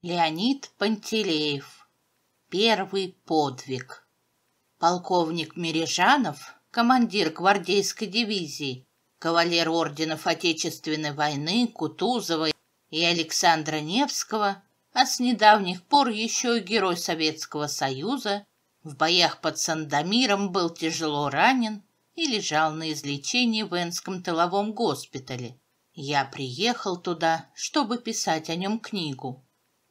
Леонид Пантелеев. Первый подвиг. Полковник Мережанов, командир гвардейской дивизии, кавалер орденов Отечественной войны Кутузова и Александра Невского, а с недавних пор еще и герой Советского Союза, в боях под Сандомиром был тяжело ранен и лежал на излечении в Энском тыловом госпитале. Я приехал туда, чтобы писать о нем книгу.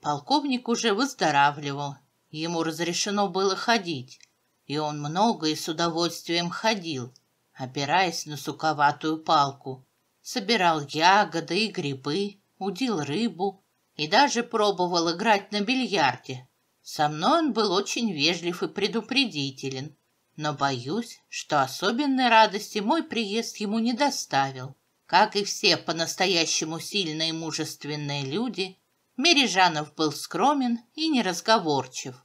Полковник уже выздоравливал, ему разрешено было ходить, и он много и с удовольствием ходил, опираясь на суковатую палку. Собирал ягоды и грибы, удил рыбу и даже пробовал играть на бильярде. Со мной он был очень вежлив и предупредителен, но боюсь, что особенной радости мой приезд ему не доставил. Как и все по-настоящему сильные и мужественные люди, Мережанов был скромен и неразговорчив.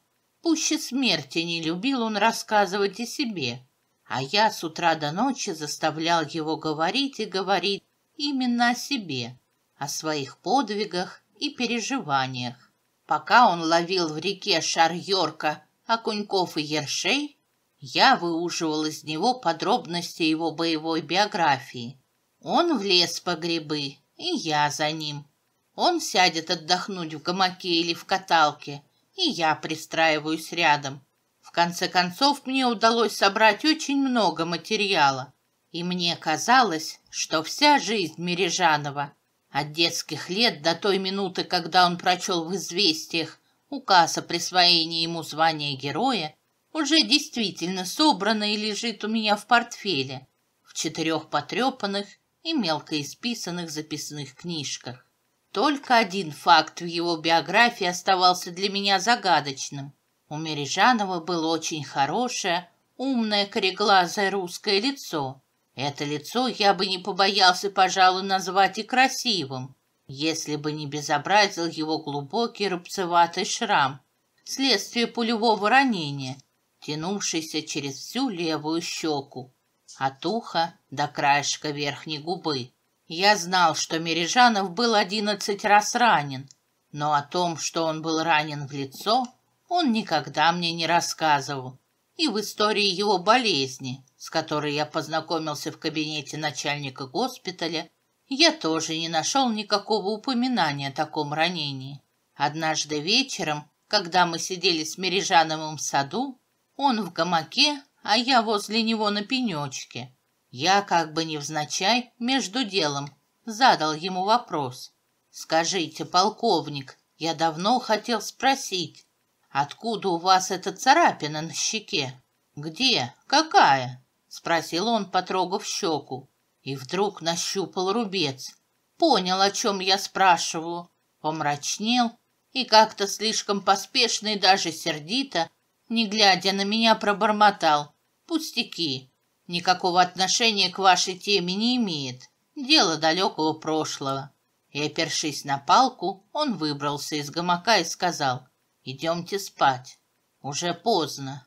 Пуще смерти не любил он рассказывать о себе, а я с утра до ночи заставлял его говорить и говорить именно о себе, о своих подвигах и переживаниях. Пока он ловил в реке шар Йорка, окуньков и ершей, я выуживал из него подробности его боевой биографии. Он влез по грибы, и я за ним – он сядет отдохнуть в гамаке или в каталке, и я пристраиваюсь рядом. В конце концов, мне удалось собрать очень много материала, и мне казалось, что вся жизнь Мережанова от детских лет до той минуты, когда он прочел в «Известиях» указ о присвоении ему звания героя, уже действительно собрана и лежит у меня в портфеле, в четырех потрепанных и мелко исписанных записных книжках. Только один факт в его биографии оставался для меня загадочным. У Мережанова было очень хорошее, умное, кореглазое русское лицо. Это лицо я бы не побоялся, пожалуй, назвать и красивым, если бы не безобразил его глубокий рубцеватый шрам, следствие пулевого ранения, тянувшийся через всю левую щеку, от уха до краешка верхней губы. Я знал, что Мережанов был одиннадцать раз ранен, но о том, что он был ранен в лицо, он никогда мне не рассказывал. И в истории его болезни, с которой я познакомился в кабинете начальника госпиталя, я тоже не нашел никакого упоминания о таком ранении. Однажды вечером, когда мы сидели с Мережановым в саду, он в гамаке, а я возле него на пенечке. Я как бы невзначай между делом задал ему вопрос. «Скажите, полковник, я давно хотел спросить, откуда у вас эта царапина на щеке?» «Где? Какая?» — спросил он, потрогав щеку. И вдруг нащупал рубец. Понял, о чем я спрашиваю. Помрачнел и как-то слишком поспешно и даже сердито, не глядя на меня, пробормотал. «Пустяки!» никакого отношения к вашей теме не имеет. Дело далекого прошлого». И, опершись на палку, он выбрался из гамака и сказал, «Идемте спать. Уже поздно».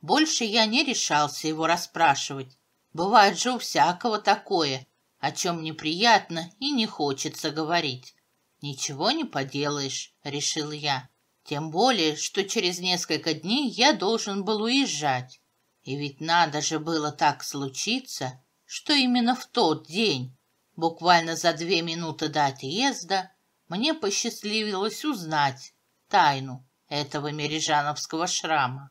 Больше я не решался его расспрашивать. Бывает же у всякого такое, о чем неприятно и не хочется говорить. «Ничего не поделаешь», — решил я. Тем более, что через несколько дней я должен был уезжать. И ведь надо же было так случиться, что именно в тот день, буквально за две минуты до отъезда, мне посчастливилось узнать тайну этого мережановского шрама.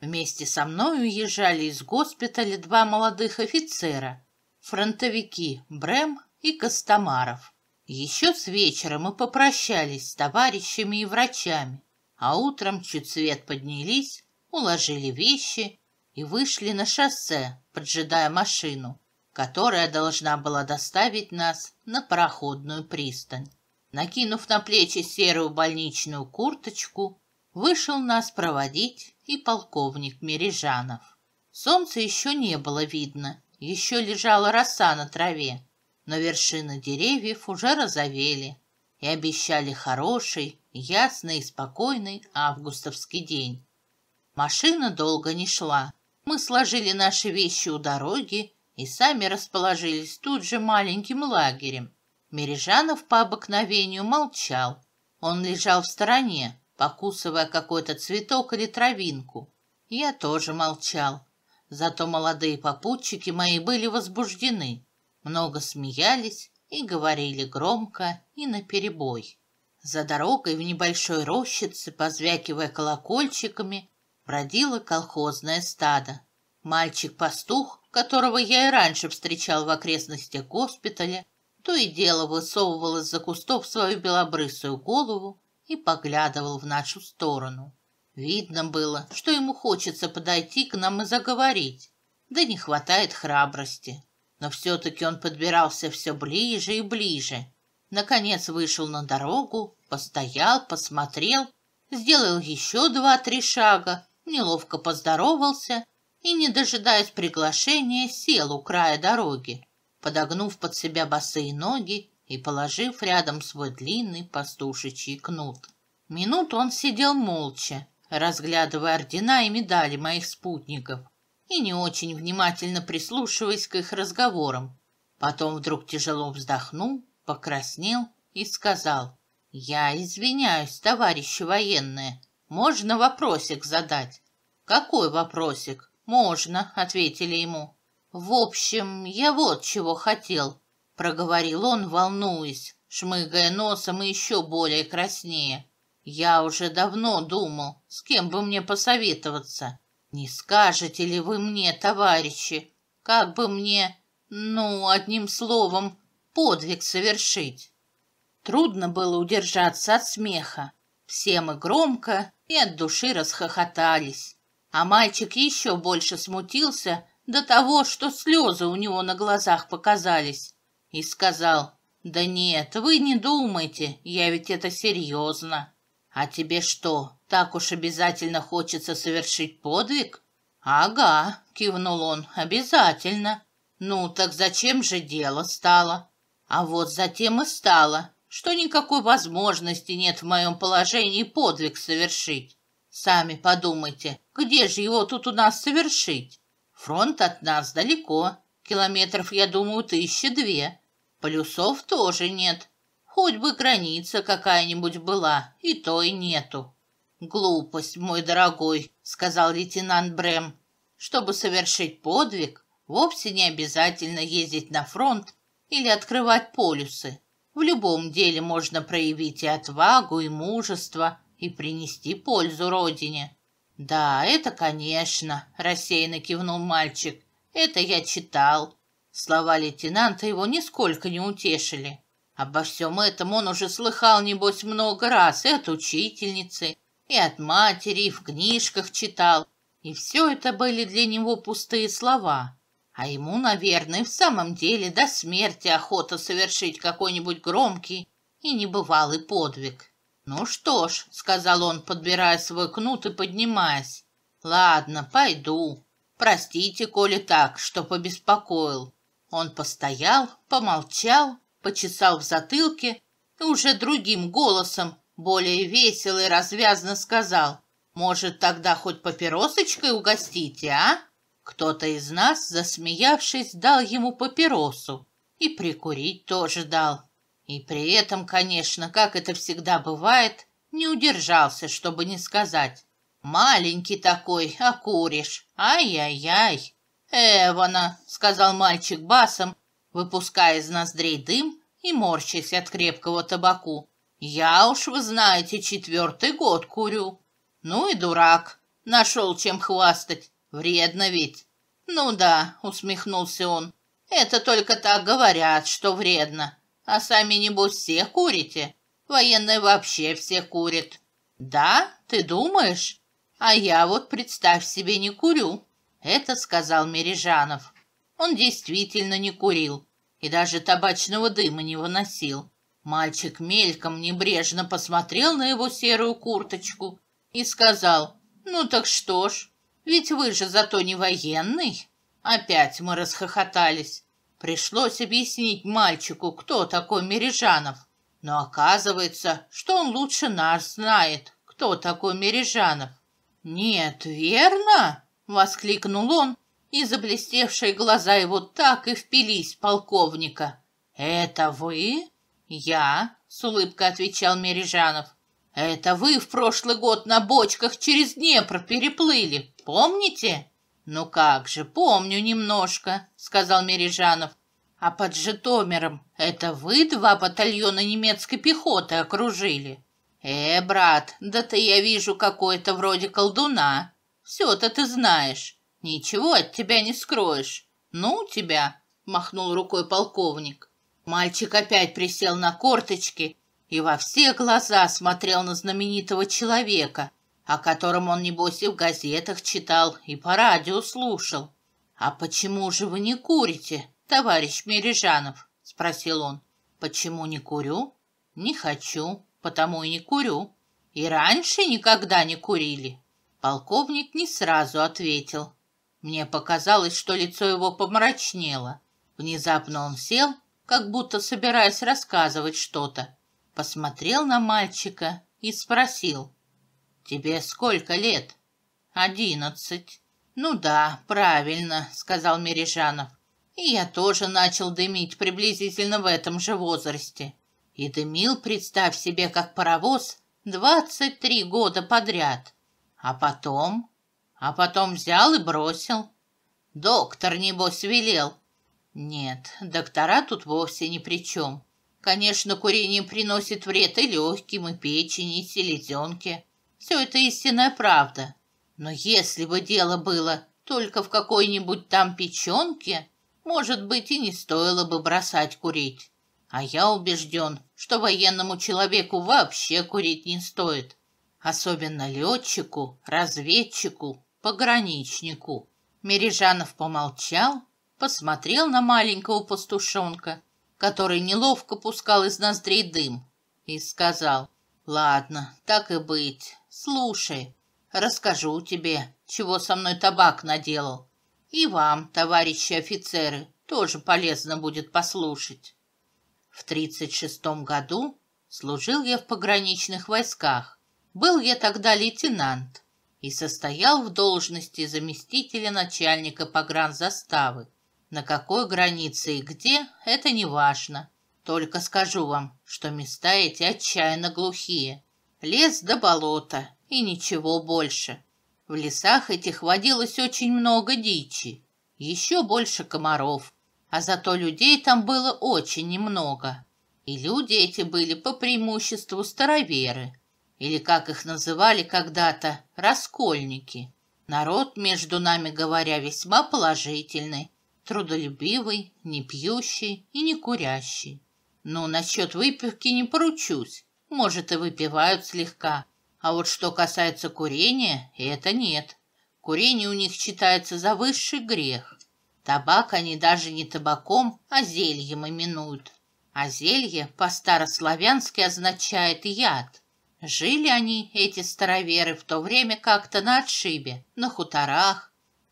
Вместе со мной уезжали из госпиталя два молодых офицера, фронтовики Брэм и Костомаров. Еще с вечера мы попрощались с товарищами и врачами, а утром чуть свет поднялись, уложили вещи и вышли на шоссе, поджидая машину, которая должна была доставить нас на пароходную пристань. Накинув на плечи серую больничную курточку, вышел нас проводить и полковник Мережанов. Солнца еще не было видно, еще лежала роса на траве, но вершины деревьев уже розовели и обещали хороший, ясный и спокойный августовский день. Машина долго не шла, мы сложили наши вещи у дороги и сами расположились тут же маленьким лагерем. Мережанов по обыкновению молчал. Он лежал в стороне, покусывая какой-то цветок или травинку. Я тоже молчал. Зато молодые попутчики мои были возбуждены. Много смеялись и говорили громко и наперебой. За дорогой в небольшой рощице, позвякивая колокольчиками, бродило колхозное стадо. Мальчик-пастух, которого я и раньше встречал в окрестностях госпиталя, то и дело высовывал из-за кустов свою белобрысую голову и поглядывал в нашу сторону. Видно было, что ему хочется подойти к нам и заговорить, да не хватает храбрости. Но все-таки он подбирался все ближе и ближе. Наконец вышел на дорогу, постоял, посмотрел, сделал еще два-три шага неловко поздоровался и, не дожидаясь приглашения, сел у края дороги, подогнув под себя босые ноги и положив рядом свой длинный пастушечий кнут. Минут он сидел молча, разглядывая ордена и медали моих спутников и не очень внимательно прислушиваясь к их разговорам. Потом вдруг тяжело вздохнул, покраснел и сказал, «Я извиняюсь, товарищи военные, можно вопросик задать? Какой вопросик? Можно, ответили ему. В общем, я вот чего хотел, проговорил он, волнуясь, шмыгая носом и еще более краснее. Я уже давно думал, с кем бы мне посоветоваться. Не скажете ли вы мне, товарищи, как бы мне, ну, одним словом, подвиг совершить? Трудно было удержаться от смеха. Все мы громко и от души расхохотались. А мальчик еще больше смутился до того, что слезы у него на глазах показались. И сказал, «Да нет, вы не думайте, я ведь это серьезно. А тебе что, так уж обязательно хочется совершить подвиг?» «Ага», — кивнул он, — «обязательно». «Ну, так зачем же дело стало?» «А вот затем и стало, что никакой возможности нет в моем положении подвиг совершить. Сами подумайте, где же его тут у нас совершить? Фронт от нас далеко, километров, я думаю, тысячи две. Полюсов тоже нет. Хоть бы граница какая-нибудь была, и то и нету. «Глупость, мой дорогой», — сказал лейтенант Брэм. «Чтобы совершить подвиг, вовсе не обязательно ездить на фронт или открывать полюсы. В любом деле можно проявить и отвагу, и мужество, и принести пользу родине. Да, это, конечно, рассеянно кивнул мальчик. Это я читал. Слова лейтенанта его нисколько не утешили. Обо всем этом он уже слыхал, небось, много раз и от учительницы, и от матери, и в книжках читал. И все это были для него пустые слова. А ему, наверное, в самом деле до смерти охота совершить какой-нибудь громкий и небывалый подвиг. «Ну что ж», — сказал он, подбирая свой кнут и поднимаясь, — «ладно, пойду. Простите, коли так, что побеспокоил». Он постоял, помолчал, почесал в затылке и уже другим голосом, более весело и развязно сказал, «Может, тогда хоть папиросочкой угостите, а?» Кто-то из нас, засмеявшись, дал ему папиросу и прикурить тоже дал. И при этом, конечно, как это всегда бывает, не удержался, чтобы не сказать. «Маленький такой, а куришь. Ай-яй-яй!» «Эвана!» — сказал мальчик басом, выпуская из ноздрей дым и морщась от крепкого табаку. «Я уж, вы знаете, четвертый год курю. Ну и дурак. Нашел чем хвастать. «Вредно ведь». «Ну да», — усмехнулся он. «Это только так говорят, что вредно. А сами, небось, все курите. Военные вообще все курят». «Да? Ты думаешь? А я вот, представь себе, не курю». Это сказал Мережанов. Он действительно не курил и даже табачного дыма не выносил. Мальчик мельком небрежно посмотрел на его серую курточку и сказал, «Ну так что ж, ведь вы же зато не военный. Опять мы расхохотались. Пришлось объяснить мальчику, кто такой Мережанов. Но оказывается, что он лучше нас знает, кто такой Мережанов. «Нет, верно?» — воскликнул он, и заблестевшие глаза его так и впились полковника. «Это вы?» «Я», — с улыбкой отвечал Мережанов. Это вы в прошлый год на бочках через Днепр переплыли, помните? Ну как же, помню немножко, сказал Мережанов. А под Житомиром это вы два батальона немецкой пехоты окружили? Э, брат, да ты, я вижу, какой-то вроде колдуна. Все-то ты знаешь. Ничего от тебя не скроешь. Ну, тебя, махнул рукой полковник. Мальчик опять присел на корточки и во все глаза смотрел на знаменитого человека, о котором он, небось, и в газетах читал, и по радио слушал. «А почему же вы не курите, товарищ Мережанов?» — спросил он. «Почему не курю?» «Не хочу, потому и не курю. И раньше никогда не курили». Полковник не сразу ответил. Мне показалось, что лицо его помрачнело. Внезапно он сел, как будто собираясь рассказывать что-то посмотрел на мальчика и спросил. «Тебе сколько лет?» «Одиннадцать». «Ну да, правильно», — сказал Мережанов. «И я тоже начал дымить приблизительно в этом же возрасте. И дымил, представь себе, как паровоз, двадцать три года подряд. А потом? А потом взял и бросил. Доктор, небось, велел». «Нет, доктора тут вовсе ни при чем. Конечно, курение приносит вред и легким, и печени, и селезенке. Все это истинная правда. Но если бы дело было только в какой-нибудь там печенке, может быть, и не стоило бы бросать курить. А я убежден, что военному человеку вообще курить не стоит. Особенно летчику, разведчику, пограничнику. Мережанов помолчал, посмотрел на маленького пастушонка который неловко пускал из ноздрей дым, и сказал, «Ладно, так и быть, слушай, расскажу тебе, чего со мной табак наделал. И вам, товарищи офицеры, тоже полезно будет послушать». В 36 году служил я в пограничных войсках. Был я тогда лейтенант и состоял в должности заместителя начальника погранзаставы. На какой границе и где, это не важно. Только скажу вам, что места эти отчаянно глухие. Лес до да болота и ничего больше. В лесах этих водилось очень много дичи, еще больше комаров, а зато людей там было очень немного. И люди эти были по преимуществу староверы, или, как их называли когда-то, раскольники. Народ, между нами говоря, весьма положительный, трудолюбивый, не пьющий и не курящий. Но насчет выпивки не поручусь. Может, и выпивают слегка. А вот что касается курения, это нет. Курение у них считается за высший грех. Табак они даже не табаком, а зельем именуют. А зелье по-старославянски означает «яд». Жили они, эти староверы, в то время как-то на отшибе, на хуторах,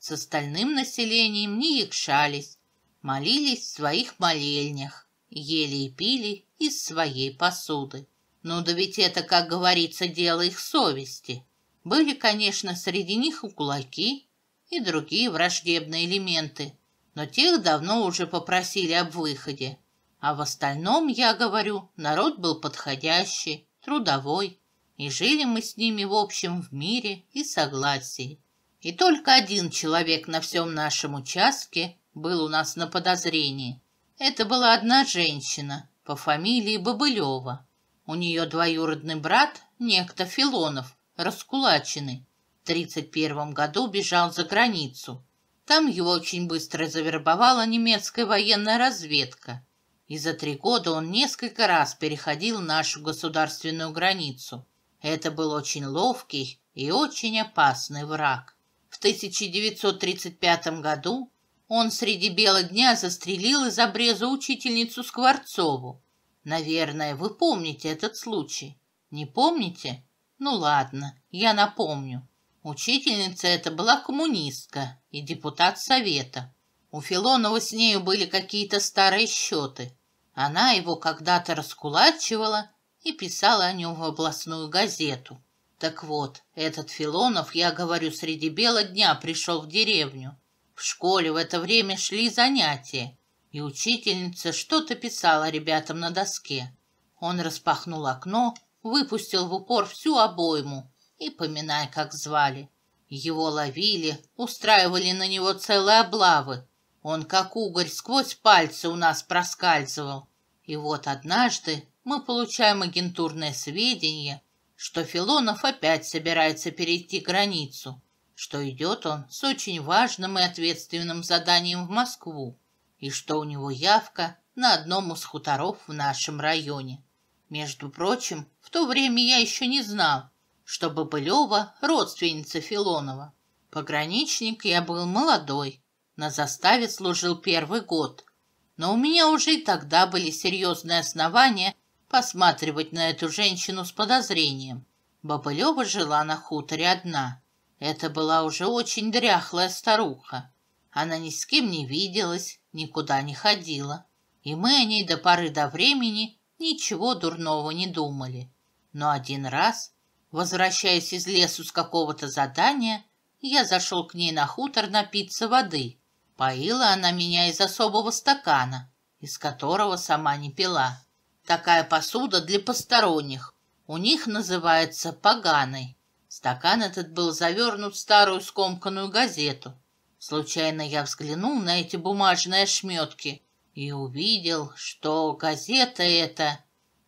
с остальным населением не якшались, молились в своих молельнях, ели и пили из своей посуды. Ну да ведь это, как говорится, дело их совести. Были, конечно, среди них и кулаки, и другие враждебные элементы, но тех давно уже попросили об выходе. А в остальном, я говорю, народ был подходящий, трудовой, и жили мы с ними в общем в мире и согласии. И только один человек на всем нашем участке был у нас на подозрении. Это была одна женщина по фамилии Бобылева. У нее двоюродный брат, некто Филонов, раскулаченный. В 31 году бежал за границу. Там его очень быстро завербовала немецкая военная разведка. И за три года он несколько раз переходил нашу государственную границу. Это был очень ловкий и очень опасный враг. В 1935 году он среди бела дня застрелил из обреза учительницу Скворцову. Наверное, вы помните этот случай. Не помните? Ну ладно, я напомню. Учительница эта была коммунистка и депутат Совета. У Филонова с нею были какие-то старые счеты. Она его когда-то раскулачивала и писала о нем в областную газету. Так вот, этот Филонов, я говорю, среди бела дня пришел в деревню. В школе в это время шли занятия, и учительница что-то писала ребятам на доске. Он распахнул окно, выпустил в упор всю обойму и, поминай, как звали. Его ловили, устраивали на него целые облавы. Он, как угорь, сквозь пальцы у нас проскальзывал. И вот однажды мы получаем агентурное сведение, что Филонов опять собирается перейти границу, что идет он с очень важным и ответственным заданием в Москву, и что у него явка на одном из хуторов в нашем районе. Между прочим, в то время я еще не знал, что Бабылева – родственница Филонова. Пограничник я был молодой, на заставе служил первый год, но у меня уже и тогда были серьезные основания – посматривать на эту женщину с подозрением. Бабылева жила на хуторе одна. Это была уже очень дряхлая старуха. Она ни с кем не виделась, никуда не ходила. И мы о ней до поры до времени ничего дурного не думали. Но один раз, возвращаясь из лесу с какого-то задания, я зашел к ней на хутор напиться воды. Поила она меня из особого стакана, из которого сама не пила. Такая посуда для посторонних. У них называется поганой. Стакан этот был завернут в старую скомканную газету. Случайно я взглянул на эти бумажные ошметки и увидел, что газета эта,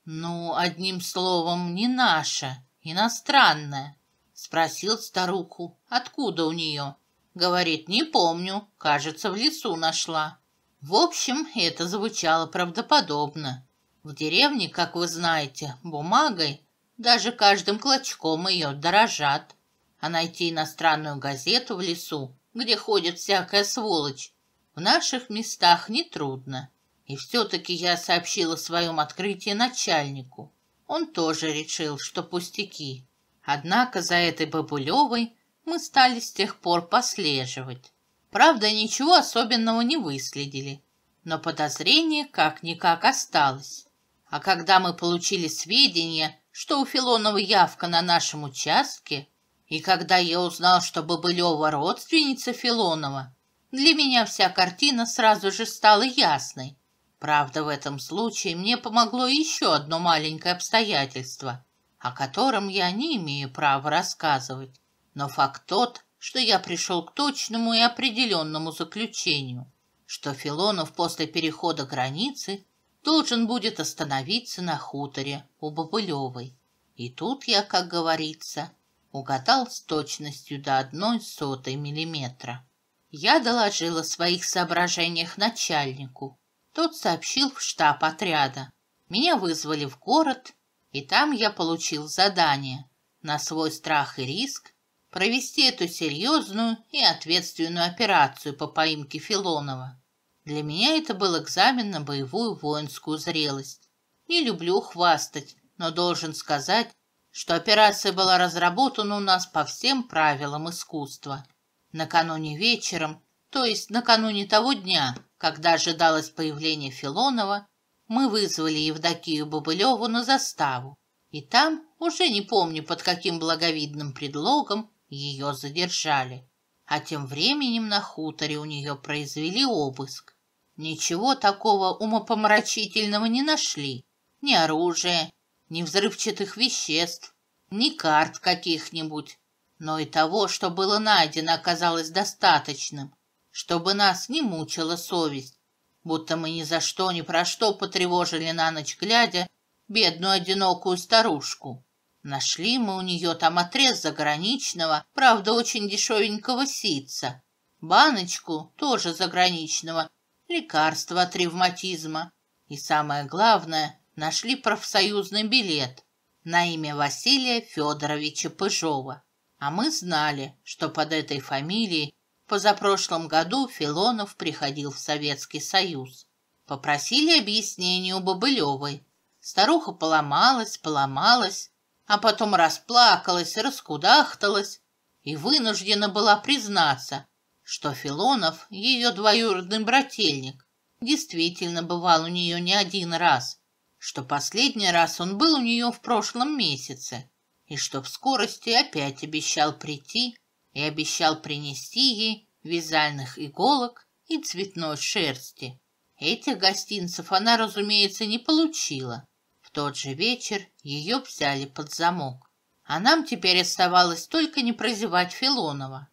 ну, одним словом, не наша, иностранная. Спросил старуху, откуда у нее. Говорит, не помню, кажется, в лесу нашла. В общем, это звучало правдоподобно. В деревне, как вы знаете, бумагой, даже каждым клочком ее дорожат. А найти иностранную газету в лесу, где ходит всякая сволочь, в наших местах нетрудно. И все-таки я сообщила о своем открытии начальнику. Он тоже решил, что пустяки. Однако за этой Бабулевой мы стали с тех пор послеживать. Правда, ничего особенного не выследили, но подозрение как-никак осталось. А когда мы получили сведения, что у Филонова явка на нашем участке, и когда я узнал, что Бобылева родственница Филонова, для меня вся картина сразу же стала ясной. Правда, в этом случае мне помогло еще одно маленькое обстоятельство, о котором я не имею права рассказывать. Но факт тот, что я пришел к точному и определенному заключению, что Филонов после перехода границы должен будет остановиться на хуторе у Бобылевой. И тут я, как говорится, угадал с точностью до одной сотой миллиметра. Я доложил о своих соображениях начальнику. Тот сообщил в штаб отряда. Меня вызвали в город, и там я получил задание на свой страх и риск провести эту серьезную и ответственную операцию по поимке Филонова. Для меня это был экзамен на боевую воинскую зрелость. Не люблю хвастать, но должен сказать, что операция была разработана у нас по всем правилам искусства. Накануне вечером, то есть накануне того дня, когда ожидалось появление Филонова, мы вызвали Евдокию Бобылеву на заставу, и там, уже не помню под каким благовидным предлогом, ее задержали. А тем временем на хуторе у нее произвели обыск. Ничего такого умопомрачительного не нашли. Ни оружия, ни взрывчатых веществ, ни карт каких-нибудь. Но и того, что было найдено, оказалось достаточным, чтобы нас не мучила совесть, будто мы ни за что, ни про что потревожили на ночь глядя бедную одинокую старушку. Нашли мы у нее там отрез заграничного, правда, очень дешевенького ситца, баночку тоже заграничного лекарства от ревматизма и, самое главное, нашли профсоюзный билет на имя Василия Федоровича Пыжова. А мы знали, что под этой фамилией позапрошлом году Филонов приходил в Советский Союз. Попросили объяснение у Бобылевой. Старуха поломалась, поломалась, а потом расплакалась, раскудахталась и вынуждена была признаться, что Филонов, ее двоюродный брательник, действительно бывал у нее не один раз, что последний раз он был у нее в прошлом месяце, и что в скорости опять обещал прийти и обещал принести ей вязальных иголок и цветной шерсти. Этих гостинцев она, разумеется, не получила. В тот же вечер ее взяли под замок. А нам теперь оставалось только не прозевать Филонова.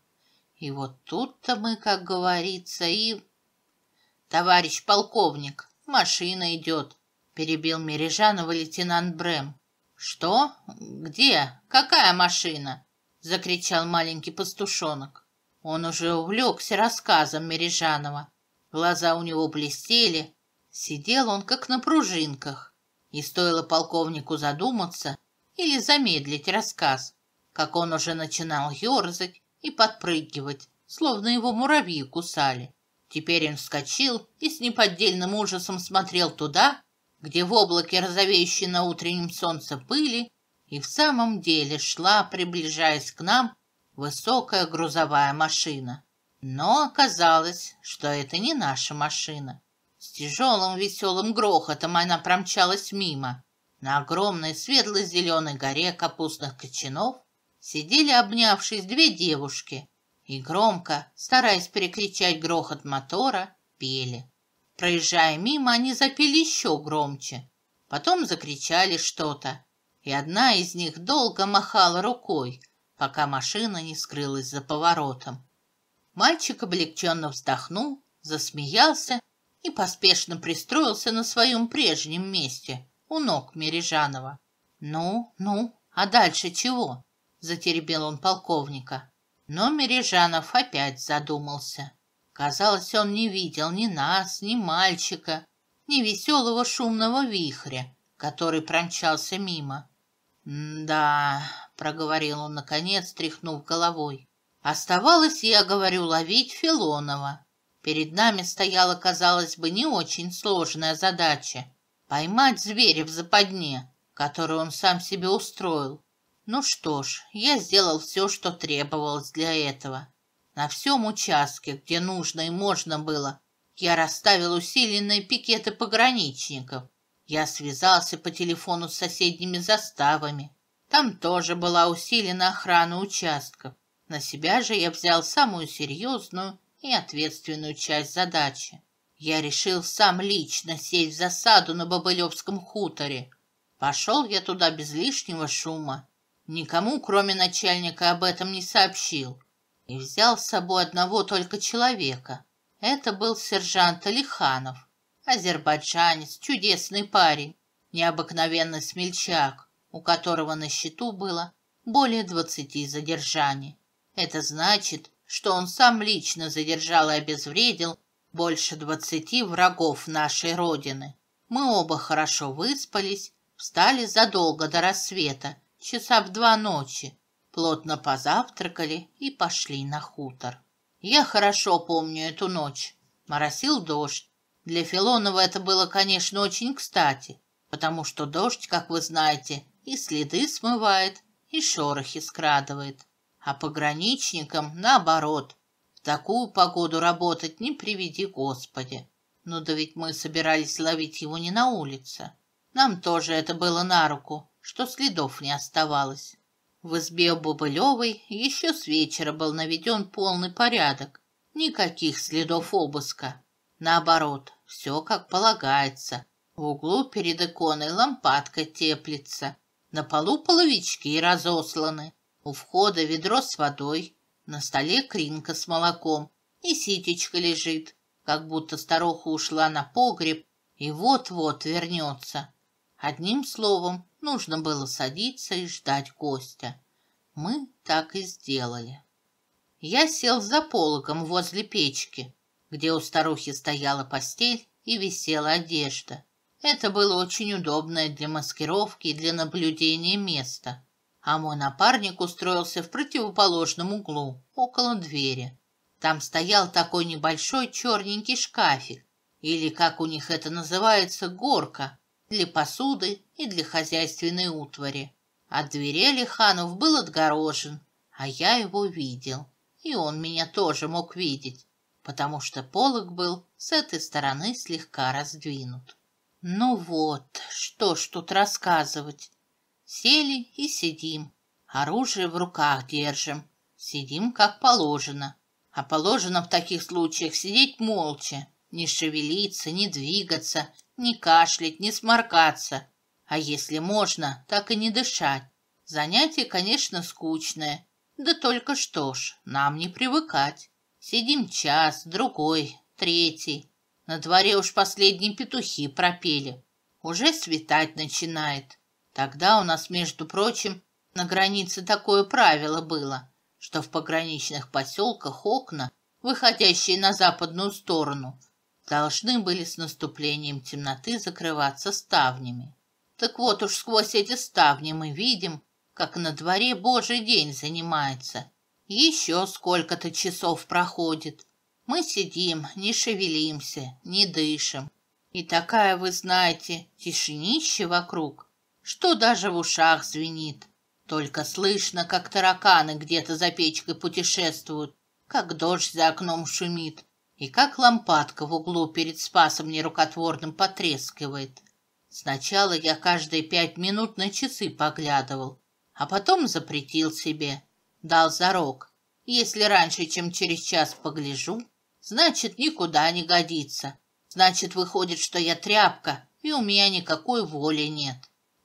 И вот тут-то мы, как говорится, и... Товарищ полковник, машина идет, перебил Мережанова лейтенант Брэм. Что? Где? Какая машина? Закричал маленький пастушонок. Он уже увлекся рассказом Мережанова. Глаза у него блестели. Сидел он как на пружинках. И стоило полковнику задуматься или замедлить рассказ, как он уже начинал ерзать и подпрыгивать, словно его муравьи кусали. Теперь он вскочил и с неподдельным ужасом смотрел туда, где в облаке, розовеющей на утреннем солнце пыли, и в самом деле шла, приближаясь к нам, высокая грузовая машина. Но оказалось, что это не наша машина. С тяжелым веселым грохотом она промчалась мимо. На огромной светло-зеленой горе капустных кочанов сидели, обнявшись, две девушки и громко, стараясь перекричать грохот мотора, пели. Проезжая мимо, они запели еще громче. Потом закричали что-то, и одна из них долго махала рукой, пока машина не скрылась за поворотом. Мальчик облегченно вздохнул, засмеялся и поспешно пристроился на своем прежнем месте у ног Мережанова. «Ну, ну, а дальше чего?» затеребил он полковника. Но Мережанов опять задумался. Казалось, он не видел ни нас, ни мальчика, ни веселого шумного вихря, который промчался мимо. «Да», — проговорил он наконец, тряхнув головой, — «оставалось, я говорю, ловить Филонова. Перед нами стояла, казалось бы, не очень сложная задача — поймать зверя в западне, который он сам себе устроил. Ну что ж, я сделал все, что требовалось для этого. На всем участке, где нужно и можно было, я расставил усиленные пикеты пограничников. Я связался по телефону с соседними заставами. Там тоже была усилена охрана участков. На себя же я взял самую серьезную и ответственную часть задачи. Я решил сам лично сесть в засаду на Бобылевском хуторе. Пошел я туда без лишнего шума. Никому, кроме начальника, об этом не сообщил. И взял с собой одного только человека. Это был сержант Алиханов, азербайджанец, чудесный парень, необыкновенный смельчак, у которого на счету было более двадцати задержаний. Это значит, что он сам лично задержал и обезвредил больше двадцати врагов нашей Родины. Мы оба хорошо выспались, встали задолго до рассвета часа в два ночи, плотно позавтракали и пошли на хутор. Я хорошо помню эту ночь. Моросил дождь. Для Филонова это было, конечно, очень кстати, потому что дождь, как вы знаете, и следы смывает, и шорохи скрадывает. А пограничникам, наоборот, в такую погоду работать не приведи Господи. Но ну да ведь мы собирались ловить его не на улице. Нам тоже это было на руку, что следов не оставалось. В избе Бобылевой еще с вечера был наведен полный порядок. Никаких следов обыска. Наоборот, все как полагается. В углу перед иконой лампадка теплится. На полу половички разосланы. У входа ведро с водой. На столе кринка с молоком. И ситечка лежит, как будто старуха ушла на погреб и вот-вот вернется. Одним словом, нужно было садиться и ждать гостя. Мы так и сделали. Я сел за пологом возле печки, где у старухи стояла постель и висела одежда. Это было очень удобное для маскировки и для наблюдения место. А мой напарник устроился в противоположном углу, около двери. Там стоял такой небольшой черненький шкафик, или, как у них это называется, горка, для посуды и для хозяйственной утвари. От дверей Лиханов был отгорожен, а я его видел. И он меня тоже мог видеть, потому что полог был с этой стороны слегка раздвинут. Ну вот, что ж тут рассказывать. Сели и сидим, оружие в руках держим, сидим как положено. А положено в таких случаях сидеть молча, не шевелиться, не двигаться – не кашлять, не сморкаться. А если можно, так и не дышать. Занятие, конечно, скучное. Да только что ж, нам не привыкать. Сидим час, другой, третий. На дворе уж последние петухи пропели. Уже светать начинает. Тогда у нас, между прочим, на границе такое правило было, что в пограничных поселках окна, выходящие на западную сторону, должны были с наступлением темноты закрываться ставнями. Так вот уж сквозь эти ставни мы видим, как на дворе Божий день занимается. Еще сколько-то часов проходит. Мы сидим, не шевелимся, не дышим. И такая, вы знаете, тишинище вокруг, что даже в ушах звенит. Только слышно, как тараканы где-то за печкой путешествуют, как дождь за окном шумит, и как лампадка в углу перед спасом нерукотворным потрескивает. Сначала я каждые пять минут на часы поглядывал, а потом запретил себе, дал зарок. Если раньше, чем через час погляжу, значит, никуда не годится. Значит, выходит, что я тряпка, и у меня никакой воли нет.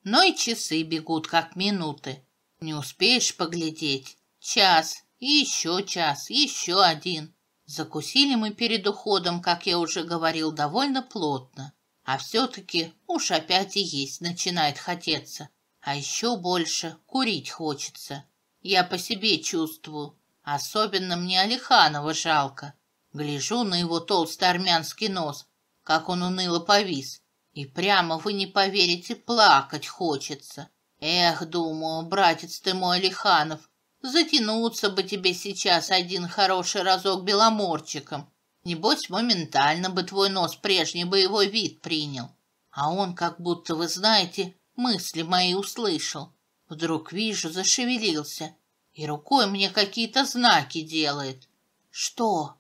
Но и часы бегут, как минуты. Не успеешь поглядеть. Час, и еще час, еще один. Закусили мы перед уходом, как я уже говорил, довольно плотно. А все-таки уж опять и есть начинает хотеться. А еще больше курить хочется. Я по себе чувствую. Особенно мне Алиханова жалко. Гляжу на его толстый армянский нос, как он уныло повис. И прямо, вы не поверите, плакать хочется. Эх, думаю, братец ты мой Алиханов, Затянуться бы тебе сейчас один хороший разок беломорчиком. Небось, моментально бы твой нос прежний боевой вид принял. А он, как будто, вы знаете, мысли мои услышал. Вдруг, вижу, зашевелился и рукой мне какие-то знаки делает. Что?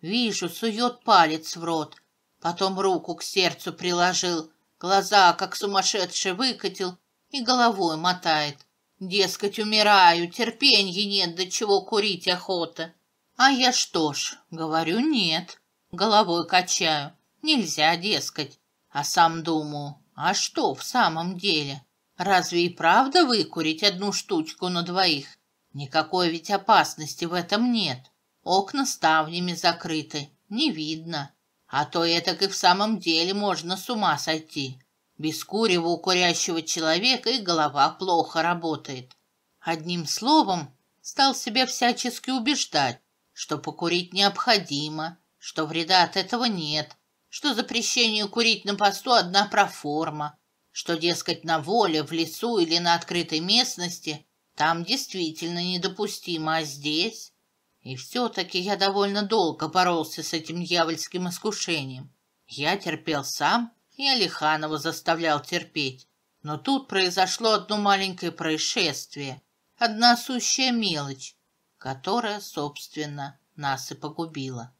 Вижу, сует палец в рот, потом руку к сердцу приложил, глаза, как сумасшедший, выкатил и головой мотает. Дескать, умираю, терпенья нет, до чего курить охота. А я что ж, говорю, нет. Головой качаю. Нельзя, дескать. А сам думаю, а что в самом деле? Разве и правда выкурить одну штучку на двоих? Никакой ведь опасности в этом нет. Окна ставнями закрыты, не видно. А то этак и в самом деле можно с ума сойти. Без курева у курящего человека и голова плохо работает. Одним словом, стал себя всячески убеждать, что покурить необходимо, что вреда от этого нет, что запрещение курить на посту одна проформа, что, дескать, на воле, в лесу или на открытой местности там действительно недопустимо, а здесь... И все-таки я довольно долго боролся с этим дьявольским искушением. Я терпел сам, я Лиханова заставлял терпеть. Но тут произошло одно маленькое происшествие, одна сущая мелочь, которая, собственно, нас и погубила.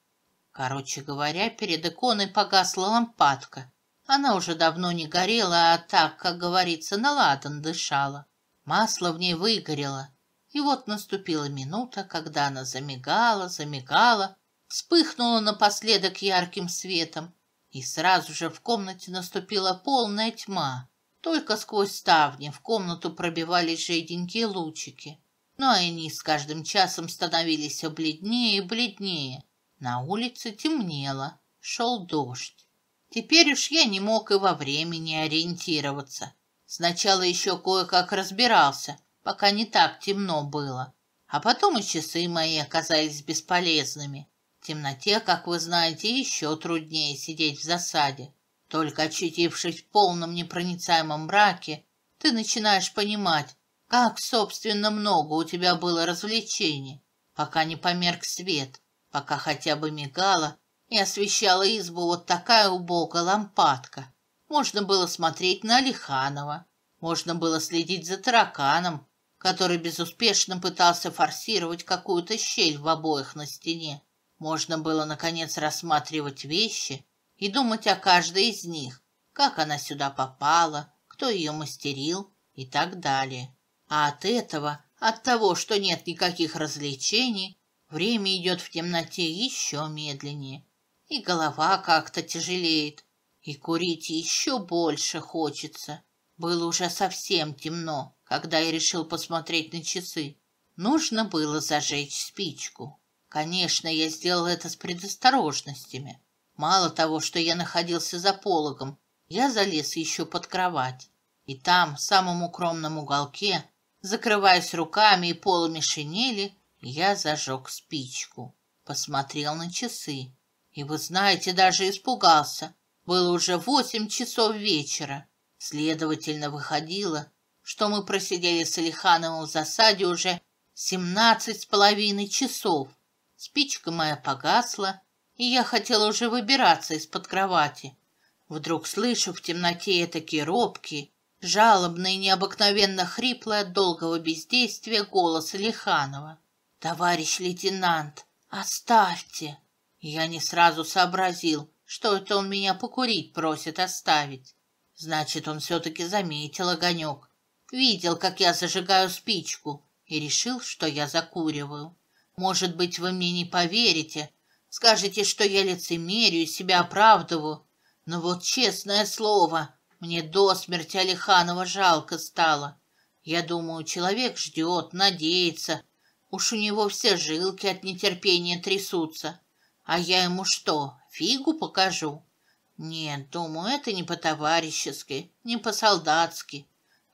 Короче говоря, перед иконой погасла лампадка. Она уже давно не горела, а так, как говорится, на ладан дышала. Масло в ней выгорело. И вот наступила минута, когда она замигала, замигала, вспыхнула напоследок ярким светом, и сразу же в комнате наступила полная тьма. Только сквозь ставни в комнату пробивались жиденькие лучики. Но они с каждым часом становились все бледнее и бледнее. На улице темнело, шел дождь. Теперь уж я не мог и во времени ориентироваться. Сначала еще кое-как разбирался, пока не так темно было. А потом и часы мои оказались бесполезными. В темноте, как вы знаете, еще труднее сидеть в засаде. Только очутившись в полном непроницаемом мраке, ты начинаешь понимать, как, собственно, много у тебя было развлечений, пока не померк свет, пока хотя бы мигала и освещала избу вот такая убогая лампадка. Можно было смотреть на Алиханова, можно было следить за тараканом, который безуспешно пытался форсировать какую-то щель в обоих на стене. Можно было, наконец, рассматривать вещи и думать о каждой из них, как она сюда попала, кто ее мастерил и так далее. А от этого, от того, что нет никаких развлечений, время идет в темноте еще медленнее, и голова как-то тяжелеет, и курить еще больше хочется. Было уже совсем темно, когда я решил посмотреть на часы. Нужно было зажечь спичку. Конечно, я сделал это с предосторожностями. Мало того, что я находился за пологом, я залез еще под кровать. И там, в самом укромном уголке, закрываясь руками и полами шинели, я зажег спичку. Посмотрел на часы. И, вы знаете, даже испугался. Было уже восемь часов вечера. Следовательно, выходило, что мы просидели с Алихановым в засаде уже семнадцать с половиной часов. Спичка моя погасла, и я хотела уже выбираться из-под кровати. Вдруг слышу в темноте такие робкие, жалобный, необыкновенно хриплый от долгого бездействия голос Лиханова. «Товарищ лейтенант, оставьте!» Я не сразу сообразил, что это он меня покурить просит оставить. Значит, он все-таки заметил огонек. Видел, как я зажигаю спичку, и решил, что я закуриваю. Может быть, вы мне не поверите, скажете, что я лицемерю и себя оправдываю. Но вот честное слово, мне до смерти Алиханова жалко стало. Я думаю, человек ждет, надеется. Уж у него все жилки от нетерпения трясутся. А я ему что, фигу покажу? Нет, думаю, это не по-товарищески, не по-солдатски.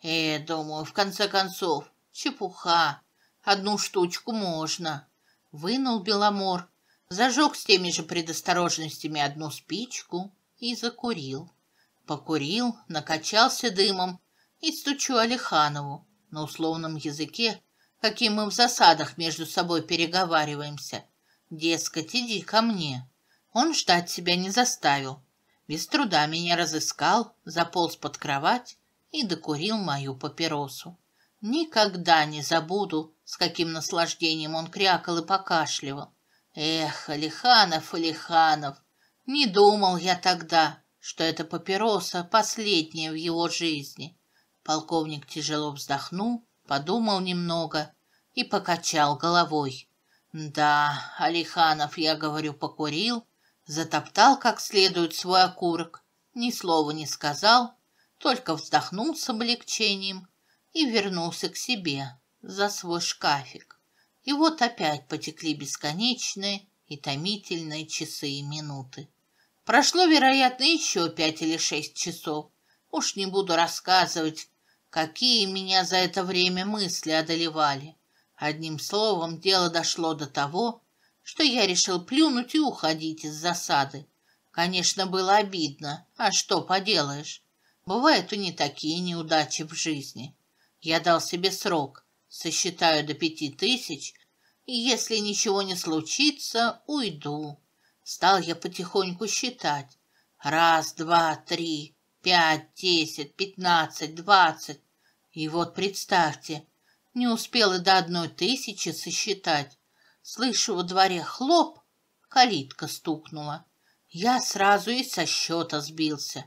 Э, думаю, в конце концов, чепуха. Одну штучку можно. Вынул Беломор, зажег с теми же предосторожностями одну спичку и закурил. Покурил, накачался дымом и стучу Алиханову на условном языке, каким мы в засадах между собой переговариваемся. Дескать, иди ко мне. Он ждать себя не заставил. Без труда меня разыскал, заполз под кровать и докурил мою папиросу. Никогда не забуду, с каким наслаждением он крякал и покашливал. Эх, Алиханов, Алиханов, не думал я тогда, что эта папироса последняя в его жизни. Полковник тяжело вздохнул, подумал немного и покачал головой. Да, Алиханов, я говорю, покурил, затоптал как следует свой окурок, ни слова не сказал, только вздохнул с облегчением и вернулся к себе за свой шкафик. И вот опять потекли бесконечные и томительные часы и минуты. Прошло, вероятно, еще пять или шесть часов. Уж не буду рассказывать, какие меня за это время мысли одолевали. Одним словом, дело дошло до того, что я решил плюнуть и уходить из засады. Конечно, было обидно, а что поделаешь? Бывают и не такие неудачи в жизни. Я дал себе срок. Сосчитаю до пяти тысяч, и если ничего не случится, уйду. Стал я потихоньку считать. Раз, два, три, пять, десять, пятнадцать, двадцать. И вот представьте, не успел и до одной тысячи сосчитать. Слышу во дворе хлоп, калитка стукнула. Я сразу и со счета сбился.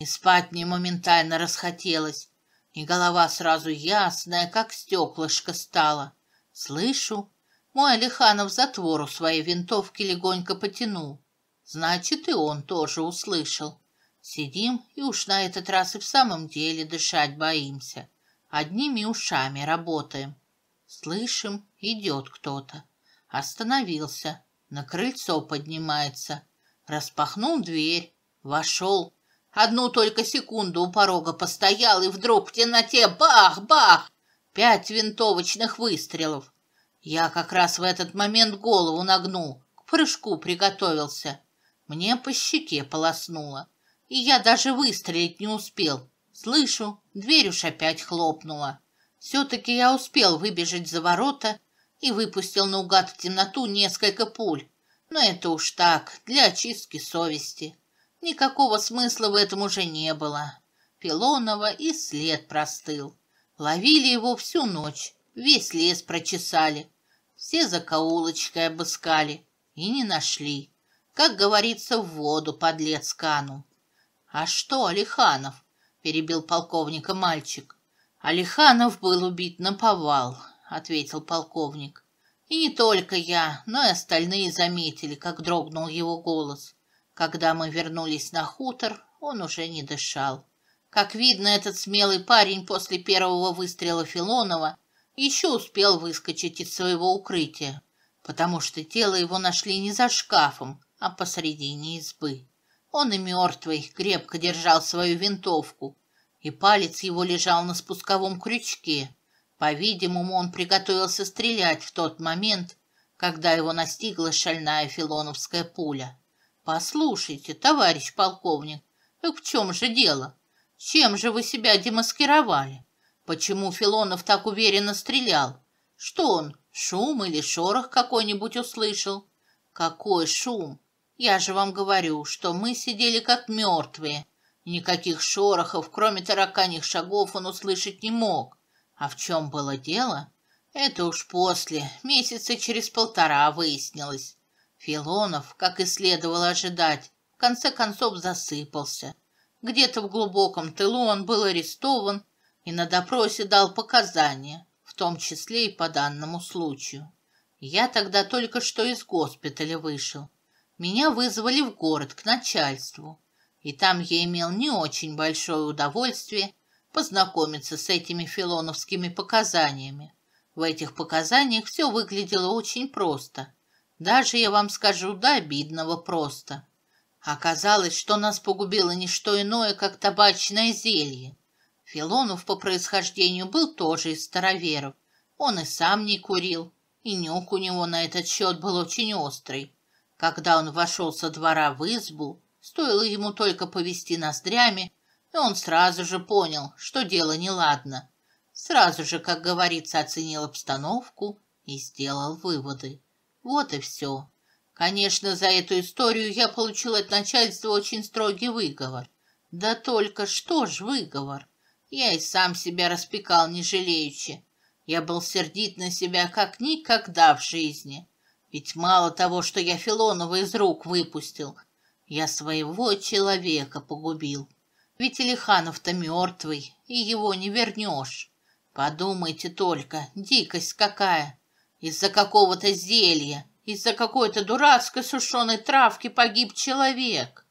И спать мне моментально расхотелось и голова сразу ясная, как стеклышко стала. Слышу, мой Алиханов затвору своей винтовки легонько потянул. Значит, и он тоже услышал. Сидим, и уж на этот раз и в самом деле дышать боимся. Одними ушами работаем. Слышим, идет кто-то. Остановился, на крыльцо поднимается. Распахнул дверь, вошел, Одну только секунду у порога постоял, и вдруг в темноте бах-бах! Пять винтовочных выстрелов. Я как раз в этот момент голову нагнул, к прыжку приготовился. Мне по щеке полоснуло, и я даже выстрелить не успел. Слышу, дверь уж опять хлопнула. Все-таки я успел выбежать за ворота и выпустил наугад в темноту несколько пуль. Но это уж так, для очистки совести. Никакого смысла в этом уже не было. Пилонова и след простыл. Ловили его всю ночь, весь лес прочесали, все закоулочки обыскали и не нашли. Как говорится, в воду подлец канул. «А что, Алиханов?» – перебил полковника мальчик. «Алиханов был убит на повал», – ответил полковник. «И не только я, но и остальные заметили, как дрогнул его голос. Когда мы вернулись на хутор, он уже не дышал. Как видно, этот смелый парень после первого выстрела Филонова еще успел выскочить из своего укрытия, потому что тело его нашли не за шкафом, а посредине избы. Он и мертвый крепко держал свою винтовку, и палец его лежал на спусковом крючке. По-видимому, он приготовился стрелять в тот момент, когда его настигла шальная филоновская пуля. Послушайте, товарищ полковник, так в чем же дело? Чем же вы себя демаскировали? Почему Филонов так уверенно стрелял? Что он, шум или шорох какой-нибудь услышал? Какой шум? Я же вам говорю, что мы сидели как мертвые. Никаких шорохов, кроме тараканьих шагов, он услышать не мог. А в чем было дело? Это уж после, месяца через полтора выяснилось. Филонов, как и следовало ожидать, в конце концов засыпался. Где-то в глубоком тылу он был арестован и на допросе дал показания, в том числе и по данному случаю. Я тогда только что из госпиталя вышел. Меня вызвали в город к начальству, и там я имел не очень большое удовольствие познакомиться с этими филоновскими показаниями. В этих показаниях все выглядело очень просто. Даже, я вам скажу, до обидного просто. Оказалось, что нас погубило не что иное, как табачное зелье. Филонов по происхождению был тоже из староверов. Он и сам не курил, и нюх у него на этот счет был очень острый. Когда он вошел со двора в избу, стоило ему только повести ноздрями, и он сразу же понял, что дело неладно. Сразу же, как говорится, оценил обстановку и сделал выводы. Вот и все. Конечно, за эту историю я получил от начальства очень строгий выговор. Да только что ж выговор? Я и сам себя распекал, не жалеючи. Я был сердит на себя, как никогда в жизни. Ведь мало того, что я Филонова из рук выпустил, я своего человека погубил. Ведь Илиханов-то мертвый, и его не вернешь. Подумайте только, дикость какая! Из-за какого-то зелья, из-за какой-то дурацкой сушеной травки погиб человек.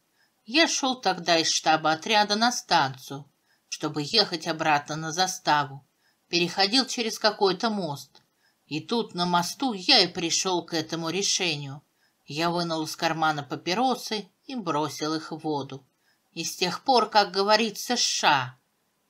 Я шел тогда из штаба отряда на станцию, чтобы ехать обратно на заставу. Переходил через какой-то мост. И тут на мосту я и пришел к этому решению. Я вынул из кармана папиросы и бросил их в воду. И с тех пор, как говорится, США,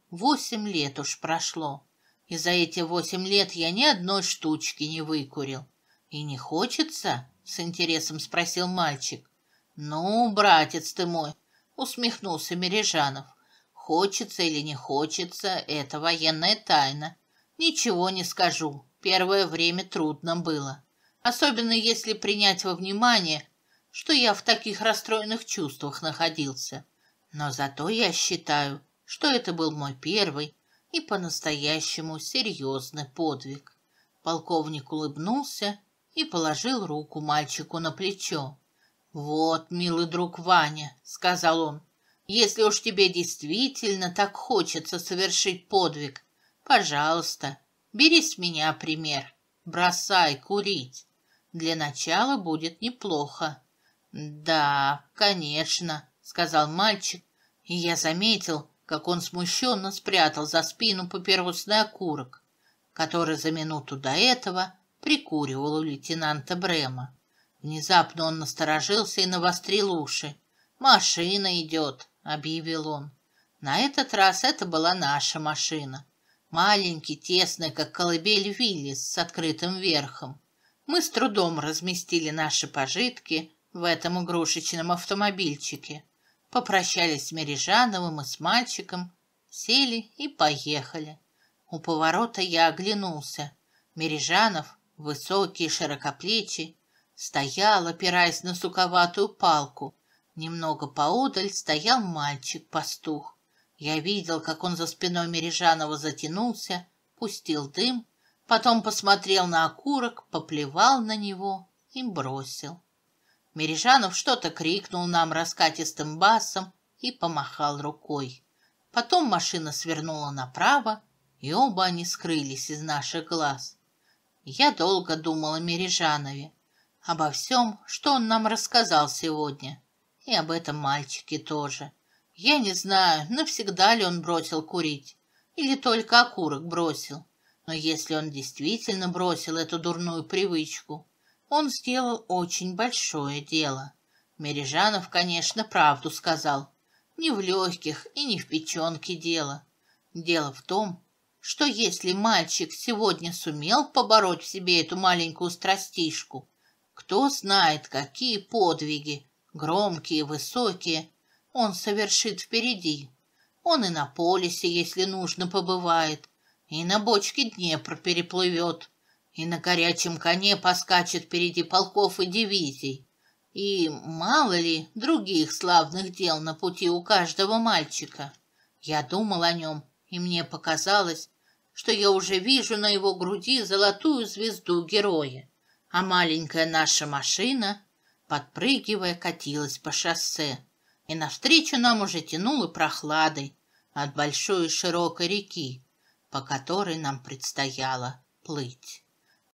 восемь лет уж прошло и за эти восемь лет я ни одной штучки не выкурил. И не хочется? С интересом спросил мальчик. Ну, братец ты мой, усмехнулся Мережанов. Хочется или не хочется, это военная тайна. Ничего не скажу, первое время трудно было. Особенно если принять во внимание, что я в таких расстроенных чувствах находился. Но зато я считаю, что это был мой первый и по-настоящему серьезный подвиг. Полковник улыбнулся и положил руку мальчику на плечо. «Вот, милый друг Ваня», — сказал он, — «если уж тебе действительно так хочется совершить подвиг, пожалуйста, бери с меня пример. Бросай курить. Для начала будет неплохо». «Да, конечно», — сказал мальчик, и я заметил, как он смущенно спрятал за спину папиросный окурок, который за минуту до этого прикуривал у лейтенанта Брема. Внезапно он насторожился и навострил уши. «Машина идет», — объявил он. На этот раз это была наша машина. Маленький, тесный, как колыбель Виллис с открытым верхом. Мы с трудом разместили наши пожитки в этом игрушечном автомобильчике попрощались с Мережановым и с мальчиком, сели и поехали. У поворота я оглянулся. Мережанов, высокий, широкоплечий, стоял, опираясь на суковатую палку. Немного поодаль стоял мальчик-пастух. Я видел, как он за спиной Мережанова затянулся, пустил дым, потом посмотрел на окурок, поплевал на него и бросил. Мережанов что-то крикнул нам раскатистым басом и помахал рукой. Потом машина свернула направо, и оба они скрылись из наших глаз. Я долго думала о Мережанове, обо всем, что он нам рассказал сегодня, и об этом мальчике тоже. Я не знаю, навсегда ли он бросил курить, или только окурок бросил. Но если он действительно бросил эту дурную привычку, он сделал очень большое дело. Мережанов, конечно, правду сказал. Не в легких и не в печенке дело. Дело в том, что если мальчик сегодня сумел побороть в себе эту маленькую страстишку, кто знает, какие подвиги, громкие, высокие, он совершит впереди. Он и на полюсе, если нужно, побывает, и на бочке Днепр переплывет и на горячем коне поскачет впереди полков и дивизий. И мало ли других славных дел на пути у каждого мальчика. Я думал о нем, и мне показалось, что я уже вижу на его груди золотую звезду героя, а маленькая наша машина, подпрыгивая, катилась по шоссе, и навстречу нам уже тянуло прохладой от большой широкой реки, по которой нам предстояло плыть.